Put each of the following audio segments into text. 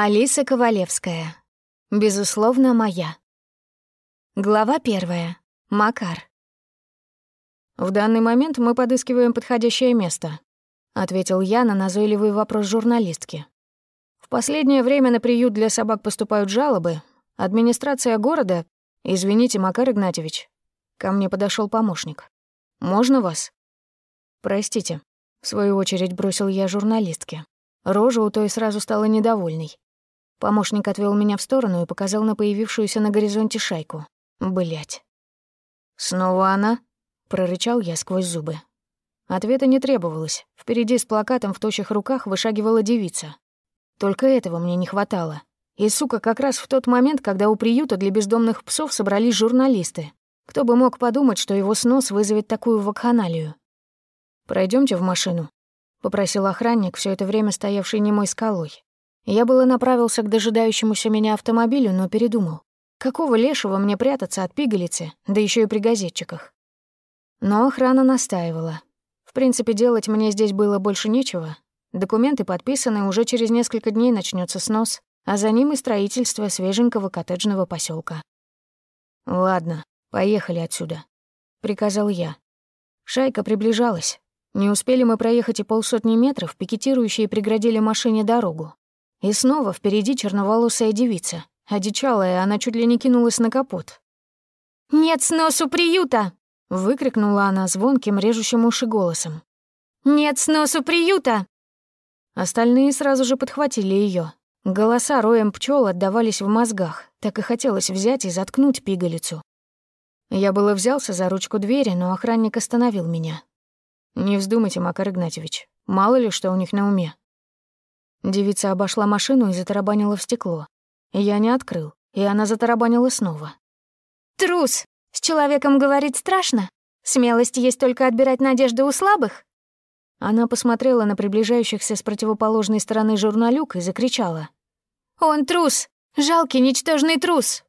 Алиса Ковалевская. Безусловно, моя. Глава первая. Макар. «В данный момент мы подыскиваем подходящее место», — ответил я на назойливый вопрос журналистки. «В последнее время на приют для собак поступают жалобы. Администрация города... Извините, Макар Игнатьевич». Ко мне подошел помощник. «Можно вас?» «Простите», — в свою очередь бросил я журналистке. Рожа у той сразу стала недовольной. Помощник отвел меня в сторону и показал на появившуюся на горизонте шайку. Блять. «Снова она?» — прорычал я сквозь зубы. Ответа не требовалось. Впереди с плакатом в тощих руках вышагивала девица. Только этого мне не хватало. И, сука, как раз в тот момент, когда у приюта для бездомных псов собрались журналисты. Кто бы мог подумать, что его снос вызовет такую вакханалию. Пройдемте в машину», — попросил охранник, все это время стоявший немой скалой. Я было направился к дожидающемуся меня автомобилю, но передумал. Какого лешего мне прятаться от пигалицы, да еще и при газетчиках? Но охрана настаивала. В принципе, делать мне здесь было больше нечего. Документы подписаны, уже через несколько дней начнется снос, а за ним и строительство свеженького коттеджного поселка. «Ладно, поехали отсюда», — приказал я. Шайка приближалась. Не успели мы проехать и полсотни метров, пикетирующие преградили машине дорогу. И снова впереди черноволосая девица. Одичалая, она чуть ли не кинулась на капот. «Нет сносу приюта!» — выкрикнула она звонким, режущим уши голосом. «Нет сносу приюта!» Остальные сразу же подхватили ее. Голоса роем пчел отдавались в мозгах, так и хотелось взять и заткнуть пигалицу. Я было взялся за ручку двери, но охранник остановил меня. «Не вздумайте, Макар Игнатьевич, мало ли что у них на уме. Девица обошла машину и затарабанила в стекло. Я не открыл, и она затарабанила снова. «Трус! С человеком говорить страшно? Смелость есть только отбирать надежды у слабых?» Она посмотрела на приближающихся с противоположной стороны журналюк и закричала. «Он трус! Жалкий, ничтожный трус!»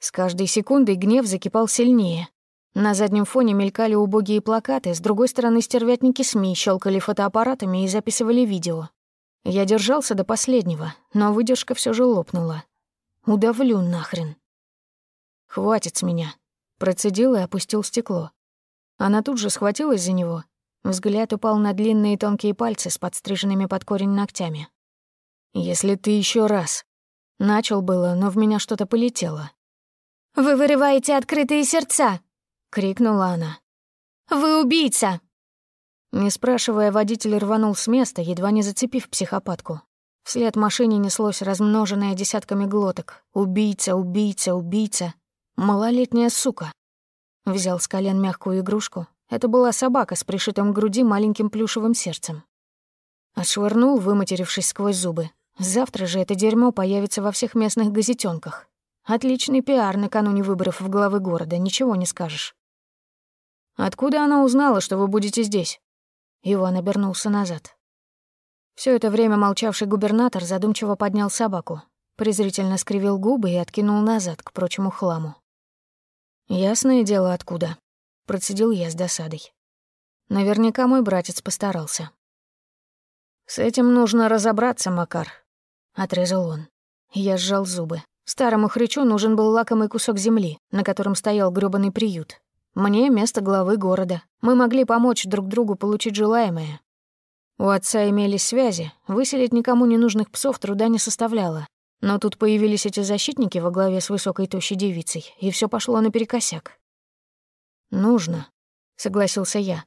С каждой секундой гнев закипал сильнее. На заднем фоне мелькали убогие плакаты, с другой стороны стервятники СМИ щелкали фотоаппаратами и записывали видео. Я держался до последнего, но выдержка все же лопнула. Удавлю нахрен. «Хватит с меня», — процедил и опустил стекло. Она тут же схватилась за него. Взгляд упал на длинные тонкие пальцы с подстриженными под корень ногтями. «Если ты еще раз...» Начал было, но в меня что-то полетело. «Вы вырываете открытые сердца!» — крикнула она. «Вы убийца!» Не спрашивая, водитель рванул с места, едва не зацепив психопатку. Вслед машине неслось размноженное десятками глоток. «Убийца, убийца, убийца! Малолетняя сука!» Взял с колен мягкую игрушку. Это была собака с пришитым к груди маленьким плюшевым сердцем. Отшвырнул, выматерившись сквозь зубы. Завтра же это дерьмо появится во всех местных газетенках. Отличный пиар накануне выборов в главы города, ничего не скажешь. «Откуда она узнала, что вы будете здесь?» Иван обернулся назад. Все это время молчавший губернатор задумчиво поднял собаку, презрительно скривил губы и откинул назад к прочему хламу. «Ясное дело, откуда», — процедил я с досадой. «Наверняка мой братец постарался». «С этим нужно разобраться, Макар», — отрезал он. Я сжал зубы. Старому хрычу нужен был лакомый кусок земли, на котором стоял грёбаный приют. Мне место главы города. Мы могли помочь друг другу получить желаемое. У отца имелись связи, выселить никому ненужных псов труда не составляло. Но тут появились эти защитники во главе с высокой тощей девицей, и все пошло наперекосяк. «Нужно», — согласился я.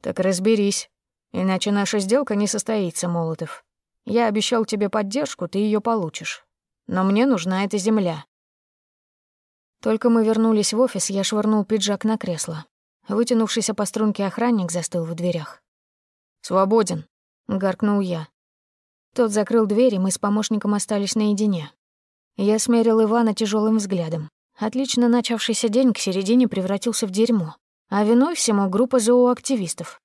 «Так разберись, иначе наша сделка не состоится, Молотов. Я обещал тебе поддержку, ты ее получишь. Но мне нужна эта земля. Только мы вернулись в офис, я швырнул пиджак на кресло. Вытянувшийся по струнке охранник застыл в дверях. «Свободен», — гаркнул я. Тот закрыл дверь, и мы с помощником остались наедине. Я смерил Ивана тяжелым взглядом. Отлично начавшийся день к середине превратился в дерьмо, а виной всему группа зооактивистов.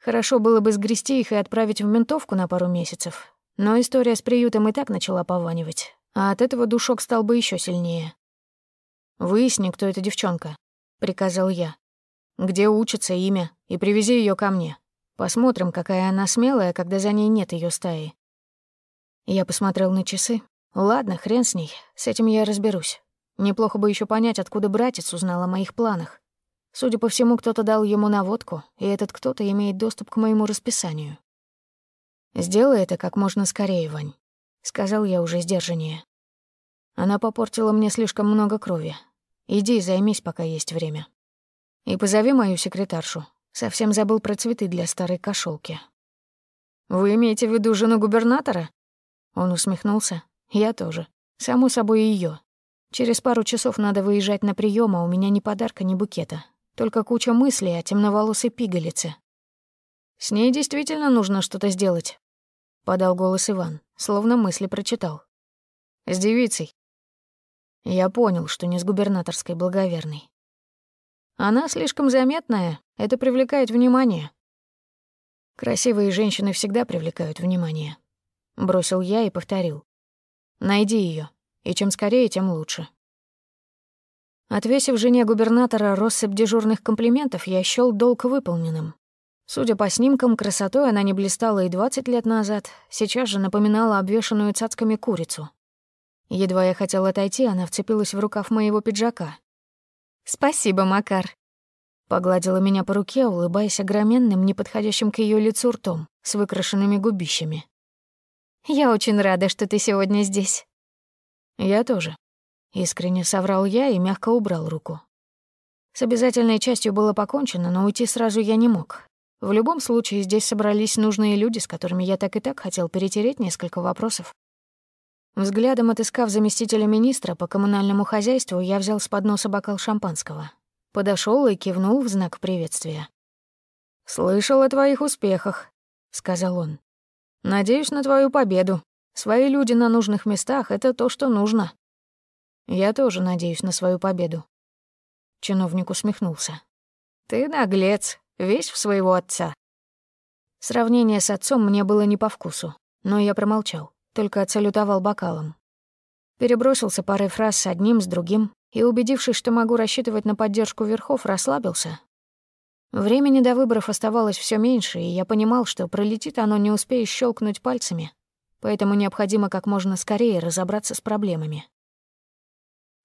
Хорошо было бы сгрести их и отправить в ментовку на пару месяцев, но история с приютом и так начала пованивать, а от этого душок стал бы еще сильнее. «Выясни, кто эта девчонка», — приказал я. «Где учится имя, и привези ее ко мне. Посмотрим, какая она смелая, когда за ней нет ее стаи». Я посмотрел на часы. «Ладно, хрен с ней, с этим я разберусь. Неплохо бы еще понять, откуда братец узнал о моих планах. Судя по всему, кто-то дал ему наводку, и этот кто-то имеет доступ к моему расписанию». «Сделай это как можно скорее, Вань», — сказал я уже сдержаннее. Она попортила мне слишком много крови, Иди и займись, пока есть время. И позови мою секретаршу. Совсем забыл про цветы для старой кошелки. «Вы имеете в виду жену губернатора?» Он усмехнулся. «Я тоже. Само собой, ее. Через пару часов надо выезжать на прием, а у меня ни подарка, ни букета. Только куча мыслей о темноволосой пигалице. «С ней действительно нужно что-то сделать», — подал голос Иван, словно мысли прочитал. «С девицей. Я понял, что не с губернаторской благоверной. Она слишком заметная, это привлекает внимание. Красивые женщины всегда привлекают внимание. Бросил я и повторил. Найди ее, и чем скорее, тем лучше. Отвесив жене губернатора россыпь дежурных комплиментов, я счёл долг выполненным. Судя по снимкам, красотой она не блистала и 20 лет назад, сейчас же напоминала обвешанную цацками курицу — Едва я хотела отойти, она вцепилась в рукав моего пиджака. «Спасибо, Макар». Погладила меня по руке, улыбаясь огроменным, неподходящим к ее лицу ртом, с выкрашенными губищами. «Я очень рада, что ты сегодня здесь». «Я тоже», — искренне соврал я и мягко убрал руку. С обязательной частью было покончено, но уйти сразу я не мог. В любом случае, здесь собрались нужные люди, с которыми я так и так хотел перетереть несколько вопросов, Взглядом отыскав заместителя министра по коммунальному хозяйству, я взял с подноса бокал шампанского. Подошел и кивнул в знак приветствия. «Слышал о твоих успехах», — сказал он. «Надеюсь на твою победу. Свои люди на нужных местах — это то, что нужно». «Я тоже надеюсь на свою победу». Чиновник усмехнулся. «Ты наглец, весь в своего отца». Сравнение с отцом мне было не по вкусу, но я промолчал только отсалютовал бокалом. Перебросился парой фраз с одним, с другим, и, убедившись, что могу рассчитывать на поддержку верхов, расслабился. Времени до выборов оставалось все меньше, и я понимал, что пролетит оно, не успея щелкнуть пальцами, поэтому необходимо как можно скорее разобраться с проблемами.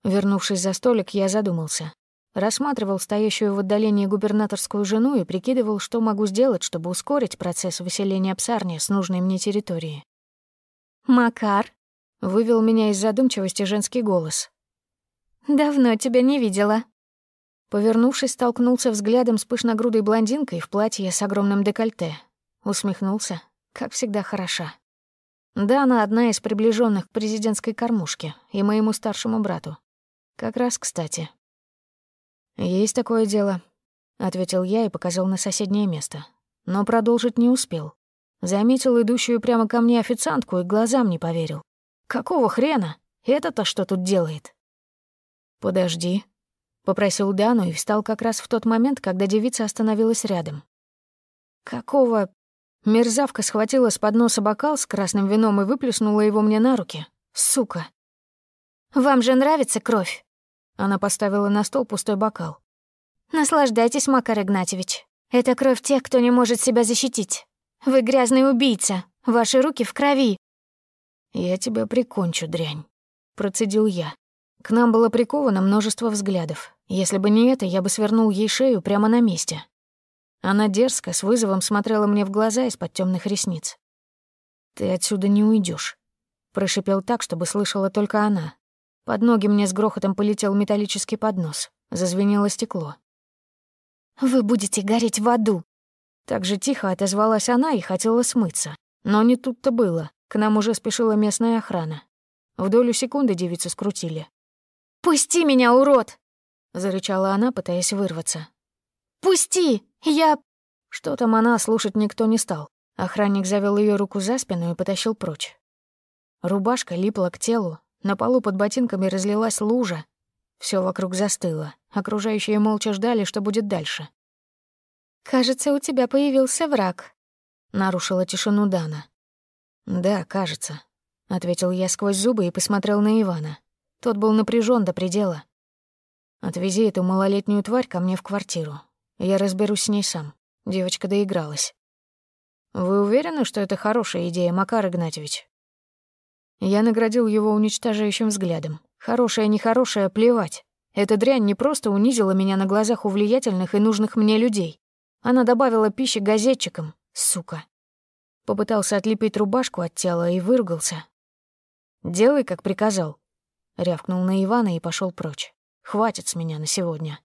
Вернувшись за столик, я задумался. Рассматривал стоящую в отдалении губернаторскую жену и прикидывал, что могу сделать, чтобы ускорить процесс выселения псарни с нужной мне территории. «Макар?» — вывел меня из задумчивости женский голос. «Давно тебя не видела». Повернувшись, столкнулся взглядом с пышногрудой блондинкой в платье с огромным декольте. Усмехнулся. Как всегда, хороша. Да, она одна из приближенных к президентской кормушке и моему старшему брату. Как раз кстати. «Есть такое дело», — ответил я и показал на соседнее место. Но продолжить не успел. Заметил идущую прямо ко мне официантку и глазам не поверил. «Какого хрена? Это-то что тут делает?» «Подожди», — попросил Дану и встал как раз в тот момент, когда девица остановилась рядом. «Какого...» Мерзавка схватила с подноса бокал с красным вином и выплеснула его мне на руки. «Сука!» «Вам же нравится кровь?» Она поставила на стол пустой бокал. «Наслаждайтесь, Макар Игнатьевич. Это кровь тех, кто не может себя защитить. Вы грязный убийца. Ваши руки в крови. Я тебя прикончу, дрянь, процедил я. К нам было приковано множество взглядов. Если бы не это, я бы свернул ей шею прямо на месте. Она дерзко, с вызовом смотрела мне в глаза из-под темных ресниц. «Ты отсюда не уйдешь, прошипел так, чтобы слышала только она. Под ноги мне с грохотом полетел металлический поднос. Зазвенело стекло. «Вы будете гореть в аду!» Так же тихо отозвалась она и хотела смыться. Но не тут-то было. К нам уже спешила местная охрана. В долю секунды девицу скрутили. «Пусти меня, урод!» — зарычала она, пытаясь вырваться. «Пусти! Я...» Что там она, слушать никто не стал. Охранник завел ее руку за спину и потащил прочь. Рубашка липла к телу, на полу под ботинками разлилась лужа. Все вокруг застыло. Окружающие молча ждали, что будет дальше. «Кажется, у тебя появился враг», — нарушила тишину Дана. «Да, кажется», — ответил я сквозь зубы и посмотрел на Ивана. Тот был напряжен до предела. «Отвези эту малолетнюю тварь ко мне в квартиру. Я разберусь с ней сам». Девочка доигралась. «Вы уверены, что это хорошая идея, Макар Игнатьевич?» Я наградил его уничтожающим взглядом. «Хорошая, нехорошая, плевать. Эта дрянь не просто унизила меня на глазах у влиятельных и нужных мне людей. Она добавила пищи газетчикам, сука. Попытался отлепить рубашку от тела и выругался. «Делай, как приказал», — рявкнул на Ивана и пошел прочь. «Хватит с меня на сегодня».